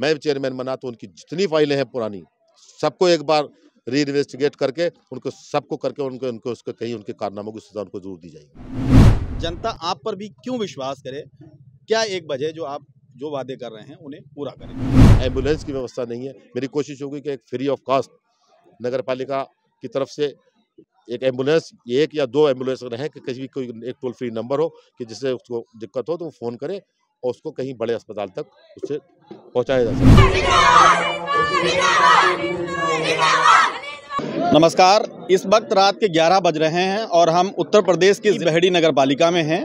मैं चेयरमैन बना तो उनकी जितनी फाइलें हैं पुरानी सबको एक बार री इन्वेस्टिगेट करके उनको सबको करके उनके उनको उसके कहीं उनके कारनामों की सजा उनको जरूर दी जाएगी जनता आप पर भी क्यों विश्वास करे क्या एक वजह जो आप जो वादे कर रहे हैं उन्हें पूरा करें एम्बुलेंस की व्यवस्था नहीं है मेरी कोशिश होगी कि एक फ्री ऑफ कॉस्ट नगर पालिका की तरफ से एक एम्बुलेंस एक या दो एम्बुलेंस रहें कि किसी भी कोई एक टोल फ्री नंबर हो कि जिससे उसको दिक्कत हो तो वो फ़ोन करें और उसको कहीं बड़े अस्पताल तक उससे पहुंचाया जा सके नमस्कार इस वक्त रात के 11 बज रहे हैं और हम उत्तर प्रदेश की बहेड़ी नगर पालिका में हैं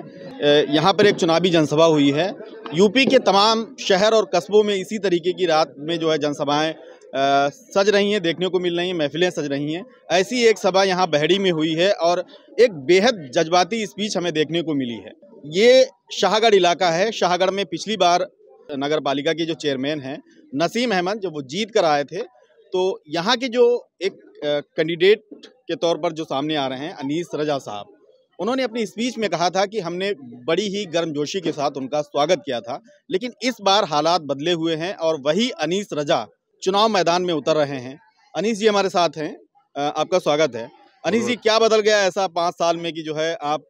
यहाँ पर एक चुनावी जनसभा हुई है यूपी के तमाम शहर और कस्बों में इसी तरीके की रात में जो है जनसभाएं सज रही हैं देखने को मिल रही हैं महफिलें सज रही हैं ऐसी एक सभा यहाँ बहड़ी में हुई है और एक बेहद जज्बाती स्पीच हमें देखने को मिली है ये शाहगढ़ इलाका है शाहगढ़ में पिछली बार नगर पालिका के जो चेयरमैन हैं नसीम अहमद जब वो जीत कर आए थे तो यहाँ के जो एक कैंडिडेट के तौर पर जो सामने आ रहे हैं अनीस रजा साहब उन्होंने अपनी स्पीच में कहा था कि हमने बड़ी ही गर्मजोशी के साथ उनका स्वागत किया था लेकिन इस बार हालात बदले हुए हैं और वही अनीस रजा चुनाव मैदान में उतर रहे हैं अनीस जी हमारे साथ हैं आपका स्वागत है अनीस जी क्या बदल गया ऐसा पाँच साल में कि जो है आप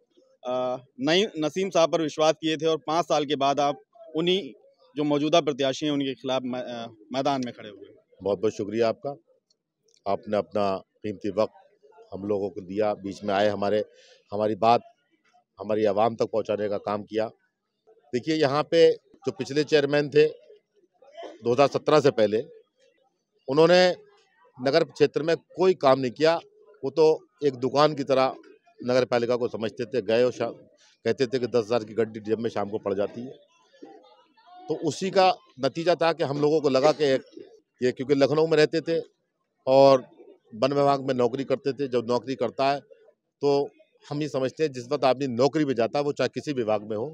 नई नसीम साहब पर विश्वास किए थे और पाँच साल के बाद आप उन्हीं जो मौजूदा प्रत्याशी हैं उनके खिलाफ मैदान में खड़े हुए बहुत बहुत शुक्रिया आपका आपने अपना कीमती वक्त हम लोगों को दिया बीच में आए हमारे हमारी बात हमारी आवाम तक पहुंचाने का काम किया देखिए यहाँ पे जो पिछले चेयरमैन थे 2017 से पहले उन्होंने नगर क्षेत्र में कोई काम नहीं किया वो तो एक दुकान की तरह नगर पालिका को समझते थे गए और कहते थे कि दस हज़ार की गड्डी जब में शाम को पड़ जाती है तो उसी का नतीजा था कि हम लोगों को लगा कि ये क्योंकि लखनऊ में रहते थे और वन विभाग में नौकरी करते थे जब नौकरी करता है तो हम ये समझते हैं जिस वक्त आदमी नौकरी में जाता है वो चाहे किसी विभाग में हो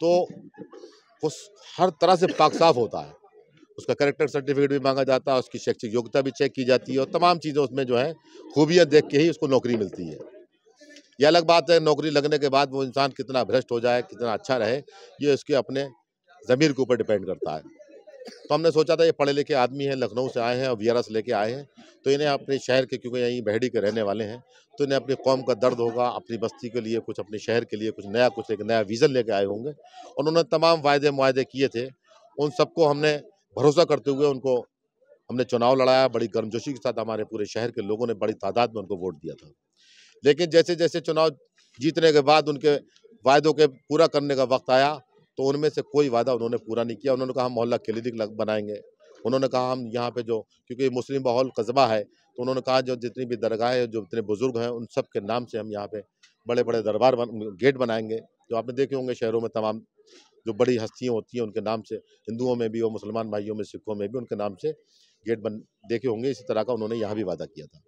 तो वो हर तरह से पाक साफ होता है उसका करेक्टर सर्टिफिकेट भी मांगा जाता है उसकी शैक्षिक योग्यता भी चेक की जाती है और तमाम चीज़ें उसमें जो है खूबियाँ देख के ही उसको नौकरी मिलती है यह अलग बात है नौकरी लगने के बाद वो इंसान कितना भ्रष्ट हो जाए कितना अच्छा रहे ये उसके अपने ज़मीर के ऊपर डिपेंड करता है तो हमने सोचा था ये पढ़े लिखे आदमी हैं लखनऊ से आए हैं और वियरस लेके आए हैं तो इन्हें अपने शहर के क्योंकि यहीं बहड़ी के रहने वाले हैं तो इन्हें अपनी कौम का दर्द होगा अपनी बस्ती के लिए कुछ अपने शहर के लिए कुछ नया कुछ एक नया विज़न लेके आए होंगे उन्होंने तमाम वायदे मुआदे किए थे उन सबको हमने भरोसा करते हुए उनको हमने चुनाव लड़ाया बड़ी गर्मजोशी के साथ हमारे पूरे शहर के लोगों ने बड़ी तादाद में उनको वोट दिया था लेकिन जैसे जैसे चुनाव जीतने के बाद उनके वायदों के पूरा करने का वक्त आया तो उनमें से कोई वादा उन्होंने पूरा नहीं किया उन्होंने कहा हम मोहल्ला क्लिनिक बनाएंगे उन्होंने कहा हम यहाँ पे जो क्योंकि मुस्लिम माहौल कस्बा है तो उन्होंने कहा जो जितनी भी दरगाह है जो जितने बुज़ुर्ग हैं उन सब के नाम से हम यहाँ पे बड़े बड़े दरबार बन, गेट बनाएंगे जो आपने देखे होंगे शहरों में तमाम जो बड़ी हस्तियाँ होती हैं उनके नाम से हिंदुओं में भी और मुसलमान भाइयों में सिखों में भी उनके नाम से गेट बन देखे होंगे इसी तरह का उन्होंने यहाँ भी वादा किया था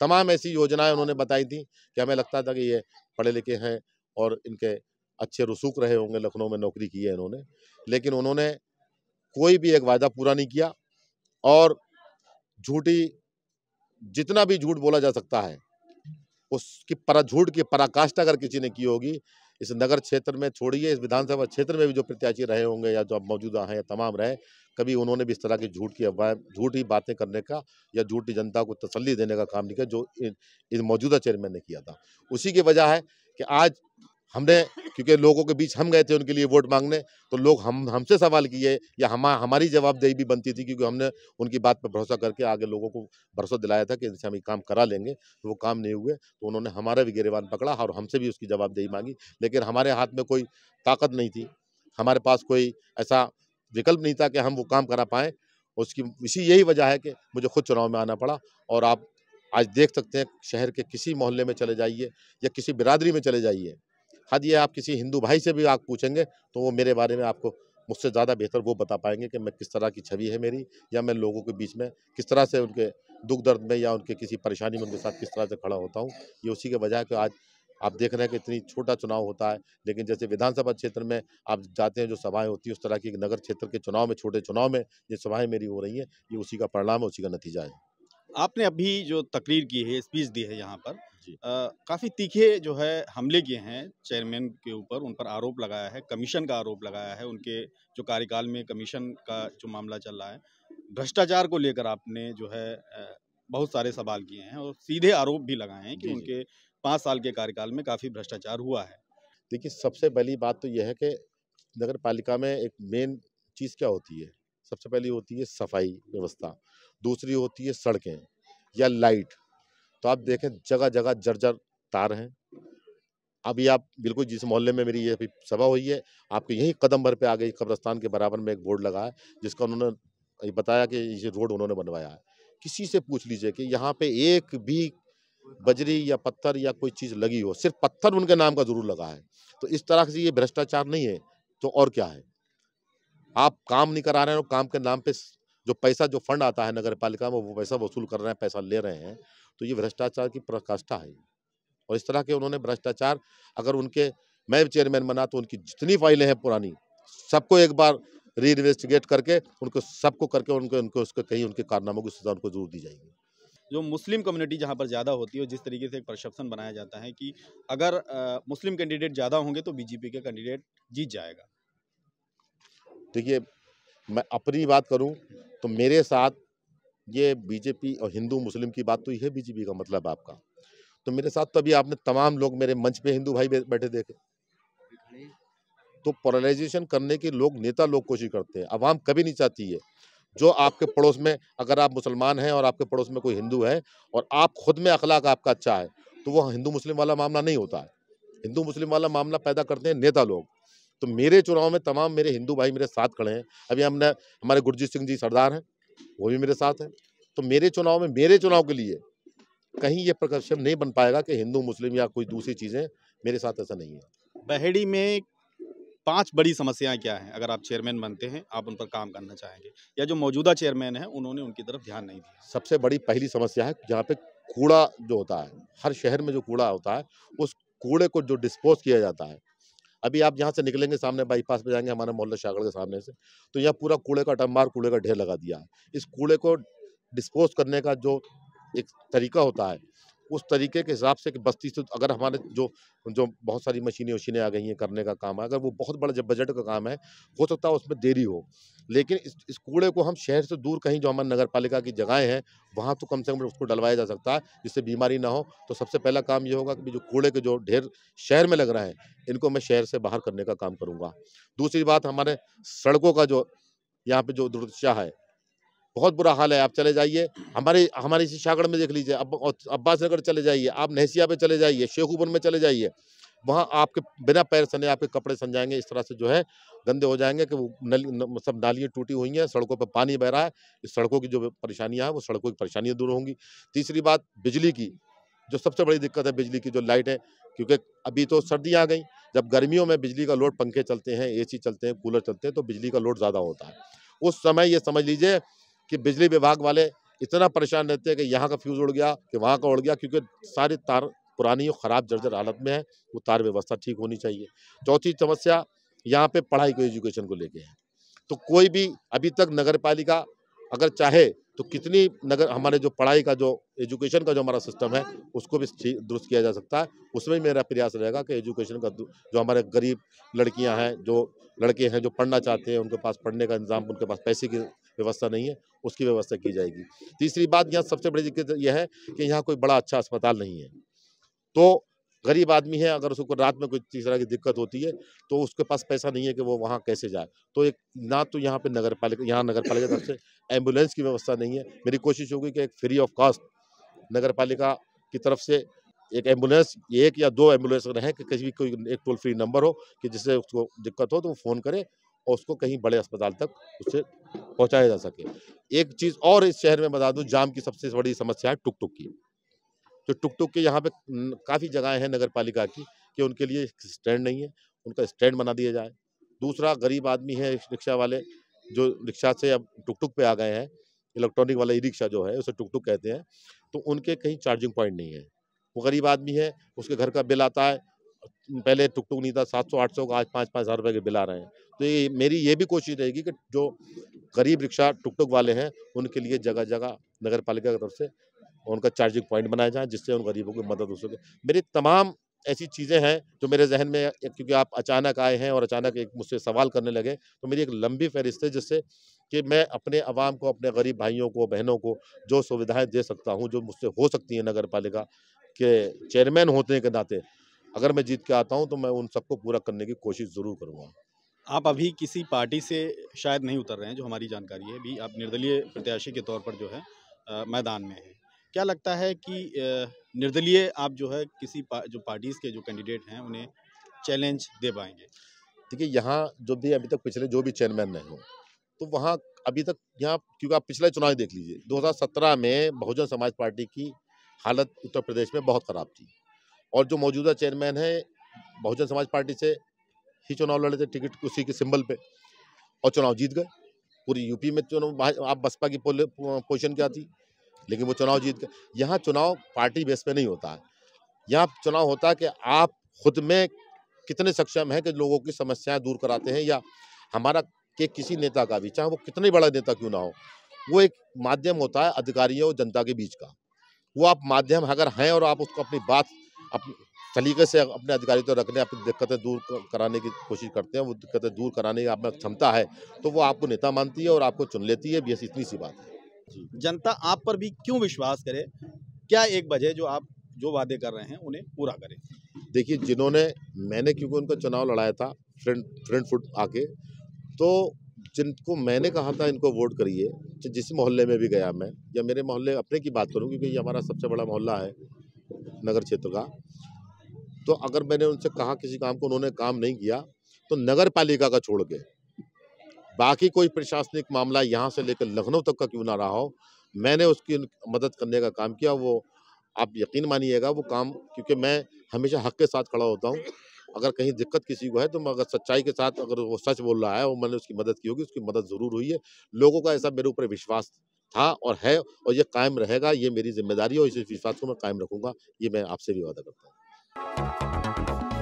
तमाम ऐसी योजनाएं उन्होंने बताई थी कि हमें लगता था कि ये पढ़े लिखे हैं और इनके अच्छे रसूख रहे होंगे लखनऊ में नौकरी की है इन्होंने लेकिन उन्होंने कोई भी एक वादा पूरा नहीं किया और झूठी जितना भी झूठ बोला जा सकता है उसकी परा झूठ की पराकाष्ठा अगर किसी ने की होगी इस नगर क्षेत्र में छोड़िए इस विधानसभा क्षेत्र में भी जो प्रत्याशी रहे होंगे या जो अब मौजूदा हैं या तमाम रहे कभी उन्होंने भी इस तरह की झूठ की अफवाह झूठी बातें करने का या झूठी जनता को तसल्ली देने का काम नहीं किया जो इस मौजूदा चेयरमैन ने किया था उसी की वजह है कि आज हमने क्योंकि लोगों के बीच हम गए थे उनके लिए वोट मांगने तो लोग हम हमसे सवाल किए या हम हमारी जवाबदेही भी बनती थी क्योंकि हमने उनकी बात पर भरोसा करके आगे लोगों को भरोसा दिलाया था कि इनसे हम ये काम करा लेंगे तो वो काम नहीं हुए तो उन्होंने हमारा भी गेरेवान पकड़ा और हमसे भी उसकी जवाबदेही मांगी लेकिन हमारे हाथ में कोई ताकत नहीं थी हमारे पास कोई ऐसा विकल्प नहीं था कि हम वो काम करा पाएँ उसकी इसी यही वजह है कि मुझे खुद चुनाव में आना पड़ा और आप आज देख सकते हैं शहर के किसी मोहल्ले में चले जाइए या किसी बिरादरी में चले जाइए हद हाँ ये आप किसी हिंदू भाई से भी आप पूछेंगे तो वो मेरे बारे में आपको मुझसे ज़्यादा बेहतर वो बता पाएंगे कि मैं किस तरह की छवि है मेरी या मैं लोगों के बीच में किस तरह से उनके दुख दर्द में या उनके किसी परेशानी में उनके साथ किस तरह से खड़ा होता हूँ ये उसी के बजाय कि आज आप देख रहे हैं कि इतनी छोटा चुनाव होता है लेकिन जैसे विधानसभा क्षेत्र में आप जाते हैं जो सभाएं होती है उस तरह की नगर क्षेत्र के चुनाव में छोटे चुनाव में ये सभाएं मेरी हो रही हैं ये उसी का परिणाम है उसी का नतीजा है आपने अभी जो तकरीर की है स्पीच दी है यहाँ पर काफ़ी तीखे जो है हमले किए हैं चेयरमैन के ऊपर उन पर आरोप लगाया है कमीशन का आरोप लगाया है उनके जो कार्यकाल में कमीशन का जो मामला चल रहा है भ्रष्टाचार को लेकर आपने जो है बहुत सारे सवाल किए हैं और सीधे आरोप भी लगाए हैं कि उनके पाँच साल के कार्यकाल में काफ़ी भ्रष्टाचार हुआ है देखिए सबसे पहली बात तो यह है कि नगर पालिका में एक मेन चीज़ क्या होती है सबसे पहली होती है सफाई व्यवस्था दूसरी होती है सड़कें या लाइट तो आप देखें जगह जगह जर्जर तार हैं अभी आप बिल्कुल जिस मोहल्ले में मेरी ये अभी सभा हुई है आपके यही कदम भर पे आ गई कब्रस्तान के बराबर में एक बोर्ड लगा है जिसका उन्होंने बताया कि ये रोड उन्होंने बनवाया है किसी से पूछ लीजिए कि यहाँ पे एक भी बजरी या पत्थर या कोई चीज़ लगी हो सिर्फ पत्थर उनके नाम का ज़रूर लगा है तो इस तरह से ये भ्रष्टाचार नहीं है तो और क्या है आप काम नहीं करा रहे हो काम के नाम पे जो पैसा जो फंड आता है नगर पालिका में वो पैसा वसूल कर रहे हैं पैसा ले रहे हैं तो ये भ्रष्टाचार की प्रकाष्ठा है और इस तरह के उन्होंने भ्रष्टाचार अगर उनके मैं चेयरमैन बना तो उनकी जितनी फाइलें हैं पुरानी सबको एक बार री इन्वेस्टिगेट करके उनको सबको करके उनको उनको उसके कहीं उनके कारनामों की सजा उनको जरूर दी जाएगी जो मुस्लिम कम्युनिटी जहाँ पर ज़्यादा होती है जिस तरीके से एक परसेप्शन बनाया जाता है कि अगर आ, मुस्लिम कैंडिडेट ज़्यादा होंगे तो बीजेपी के कैंडिडेट जीत जाएगा देखिए मैं अपनी बात करूं तो मेरे साथ ये बीजेपी और हिंदू मुस्लिम की बात तो ये है बीजेपी का मतलब आपका तो मेरे साथ तो अभी आपने तमाम लोग मेरे मंच पे हिंदू भाई बैठे देखे तो पोलराइजेशन करने के लोग नेता लोग कोशिश करते हैं अवाम कभी नहीं चाहती है जो आपके पड़ोस में अगर आप मुसलमान हैं और आपके पड़ोस में कोई हिंदू है और आप खुद में अखलाक आपका अच्छा है तो वह हिंदू मुस्लिम वाला मामला नहीं होता है हिंदू मुस्लिम वाला मामला पैदा करते हैं नेता लोग तो मेरे चुनाव में तमाम मेरे हिंदू भाई मेरे साथ खड़े हैं अभी हमने हमारे गुरजीत सिंह जी सरदार हैं वो भी मेरे साथ हैं तो मेरे चुनाव में मेरे चुनाव के लिए कहीं ये प्रकर्षण नहीं बन पाएगा कि हिंदू मुस्लिम या कोई दूसरी चीज़ें मेरे साथ ऐसा नहीं है बहेड़ी में पांच बड़ी समस्याएं क्या हैं अगर आप चेयरमैन बनते हैं आप उन पर काम करना चाहेंगे या जो मौजूदा चेयरमैन हैं उन्होंने उनकी तरफ ध्यान नहीं दिया सबसे बड़ी पहली समस्या है जहाँ पे कूड़ा जो होता है हर शहर में जो कूड़ा होता है उस कूड़े को जो डिस्पोज किया जाता है अभी आप यहाँ से निकलेंगे सामने बाईपास पे जाएंगे हमारे मोहल्ला शागर के सामने से तो यहाँ पूरा कूड़े का टम्बार कूड़े का ढेर लगा दिया है इस कूड़े को डिस्पोज करने का जो एक तरीका होता है उस तरीके के हिसाब से कि बस्ती से अगर हमारे जो जो बहुत सारी मशीनें वशीनें आ गई हैं करने का काम है अगर वो बहुत बड़ा जब बजट का काम है हो सकता है उसमें देरी हो लेकिन इस, इस कूड़े को हम शहर से दूर कहीं जो हमारे नगर पालिका की जगहें हैं वहाँ तो कम से कम उसको डलवाया जा सकता है जिससे बीमारी ना हो तो सबसे पहला काम ये होगा कि जो कूड़े के जो ढेर शहर में लग रहे हैं इनको मैं शहर से बाहर करने का काम करूँगा दूसरी बात हमारे सड़कों का जो यहाँ पर जो दुर्दशा है बहुत बुरा हाल है आप चले जाइए हमारे हमारे इसी शागड़ में देख लीजिए अब अब्बास नगर चले जाइए आप नहसिया पे चले जाइए शेखुबन में चले जाइए वहाँ आपके बिना पैर सने आपके कपड़े सन जाएंगे इस तरह से जो है गंदे हो जाएंगे कि वो नल, सब नालियाँ टूटी हुई हैं सड़कों पर पानी बह रहा है इस सड़कों की जो परेशानियाँ हैं वो सड़कों की परेशानियाँ दूर होंगी तीसरी बात बिजली की जो सबसे बड़ी दिक्कत है बिजली की जो लाइट है क्योंकि अभी तो सर्दियाँ आ गई जब गर्मियों में बिजली का लोड पंखे चलते हैं एसी चलते हैं कूलर चलते हैं तो बिजली का लोड ज़्यादा होता है उस समय ये समझ लीजिए कि बिजली विभाग वाले इतना परेशान रहते हैं कि यहाँ का फ्यूज़ उड़ गया कि वहाँ का उड़ गया क्योंकि सारी तार पुरानी और ख़राब जर्जर हालत में है वो तार व्यवस्था ठीक होनी चाहिए चौथी समस्या यहाँ पे पढ़ाई को एजुकेशन को लेके है तो कोई भी अभी तक नगर पालिका अगर चाहे तो कितनी नगर हमारे जो पढ़ाई का जो एजुकेशन का जो हमारा सिस्टम है उसको भी दुरुस्त किया जा सकता है उसमें मेरा प्रयास रहेगा कि एजुकेशन का जो हमारे गरीब लड़कियां हैं जो लड़के हैं जो पढ़ना चाहते हैं उनके पास पढ़ने का इंतजाम उनके पास पैसे की व्यवस्था नहीं है उसकी व्यवस्था की जाएगी तीसरी बात यहाँ सबसे बड़ी दिक्कत यह है कि यहाँ कोई बड़ा अच्छा अस्पताल नहीं है तो गरीब आदमी है अगर उसको रात में कोई तरह की दिक्कत होती है तो उसके पास पैसा नहीं है कि वो वहाँ कैसे जाए तो एक ना तो यहाँ पे नगर पालिका यहाँ नगर पालिका तरफ से एम्बुलेंस की व्यवस्था नहीं है मेरी कोशिश होगी कि एक फ्री ऑफ कॉस्ट नगर पालिका की तरफ से एक एम्बुलेंस एक या दो एम्बुलेंस रहें कि कहीं भी कोई एक टोल फ्री नंबर हो कि जिससे उसको दिक्कत हो तो वो फ़ोन करें और उसको कहीं बड़े अस्पताल तक उसे पहुंचाया जा सके एक चीज़ और इस शहर में बता दूं जाम की सबसे बड़ी समस्या है टुक टुक की जो तो टुक टुक के यहाँ पे काफ़ी जगहें हैं नगर पालिका की कि उनके लिए स्टैंड नहीं है उनका स्टैंड बना दिया जाए दूसरा गरीब आदमी है रिक्शा वाले जो रिक्शा से अब टुक टुक पे आ गए हैं इलेक्ट्रॉनिक वाला ई रिक्शा जो है उसे टुक टुक कहते हैं तो उनके कहीं चार्जिंग पॉइंट नहीं है वो गरीब आदमी है उसके घर का बिल आता है पहले टुक टुक नहीं था सात सौ आठ सौ का आज पाँच पाँच हज़ार रुपये के बिल आ रहे हैं तो ये मेरी ये भी कोशिश रहेगी कि जो गरीब रिक्शा टुक टुक वाले हैं उनके लिए जगह जगह नगर पालिका की तरफ से उनका चार्जिंग पॉइंट बनाया जाए जिससे उन गरीबों की मदद हो सके मेरी तमाम ऐसी चीज़ें हैं जो मेरे जहन में क्योंकि आप अचानक आए हैं और अचानक एक मुझसे सवाल करने लगे तो मेरी एक लंबी फहरिस्त है जिससे कि मैं अपने आवाम को अपने गरीब भाइयों को बहनों को जो सुविधाएं दे सकता हूं जो मुझसे हो सकती हैं नगर पालिका के चेयरमैन होते के नाते अगर मैं जीत के आता हूँ तो मैं उन सबको पूरा करने की कोशिश ज़रूर करूँगा आप अभी किसी पार्टी से शायद नहीं उतर रहे हैं जो हमारी जानकारी है अभी आप निर्दलीय प्रत्याशी के तौर पर जो है आ, मैदान में हैं क्या लगता है कि निर्दलीय आप जो है किसी पा, जो पार्टीज़ के जो कैंडिडेट हैं उन्हें चैलेंज दे पाएंगे देखिए यहाँ जो भी अभी तक पिछले जो भी चेयरमैन रहे हों तो वहाँ अभी तक यहाँ क्योंकि आप पिछला चुनाव देख लीजिए दो में बहुजन समाज पार्टी की हालत उत्तर प्रदेश में बहुत ख़राब थी और जो मौजूदा चेयरमैन है बहुजन समाज पार्टी से ही चुनाव लड़े थे टिकट उसी के सिंबल पे और चुनाव जीत गए पूरी यूपी में चुनाव आप बसपा की पोजिशन क्या थी लेकिन वो चुनाव जीत गए यहाँ चुनाव पार्टी बेस पे नहीं होता है यहाँ चुनाव होता है कि आप खुद में कितने सक्षम हैं कि लोगों की समस्याएं दूर कराते हैं या हमारा के किसी नेता का भी चाहे वो कितने बड़ा नेता क्यों ना हो वो एक माध्यम होता है अधिकारियों और जनता के बीच का वो आप माध्यम अगर हैं और आप उसको अपनी बात तरीके से अपने अधिकारी तो रखने अपनी दिक्कतें दूर कराने की कोशिश करते हैं वो दिक्कतें दूर कराने की आप में क्षमता है तो वो आपको नेता मानती है और आपको चुन लेती है बस इतनी सी बात है जनता आप पर भी क्यों विश्वास करे क्या एक वजह जो आप जो वादे कर रहे हैं उन्हें पूरा करें देखिए जिन्होंने मैंने क्योंकि उनका चुनाव लड़ाया था फ्रंट फ्रंट फुट आके तो जिनको मैंने कहा था इनको वोट करिए जिस मोहल्ले में भी गया मैं या मेरे मोहल्ले अपने की बात करूँ क्योंकि ये हमारा सबसे बड़ा मोहल्ला है नगर क्षेत्र का तो अगर मैंने उनसे कहा किसी काम को उन्होंने काम नहीं किया तो नगर पालिका का छोड़ के बाकी कोई प्रशासनिक मामला यहाँ से लेकर लखनऊ तक का क्यों ना रहा हो मैंने उसकी मदद करने का काम किया वो आप यकीन मानिएगा वो काम क्योंकि मैं हमेशा हक के साथ खड़ा होता हूँ अगर कहीं दिक्कत किसी को है तो मैं अगर सच्चाई के साथ अगर वो सच बोल रहा है और मैंने उसकी मदद की होगी उसकी मदद ज़रूर हुई है लोगों का ऐसा मेरे ऊपर विश्वास था हाँ, और है और ये कायम रहेगा ये मेरी जिम्मेदारी है और इस विश्वास को मैं कायम रखूंगा ये मैं आपसे भी वादा करता हूँ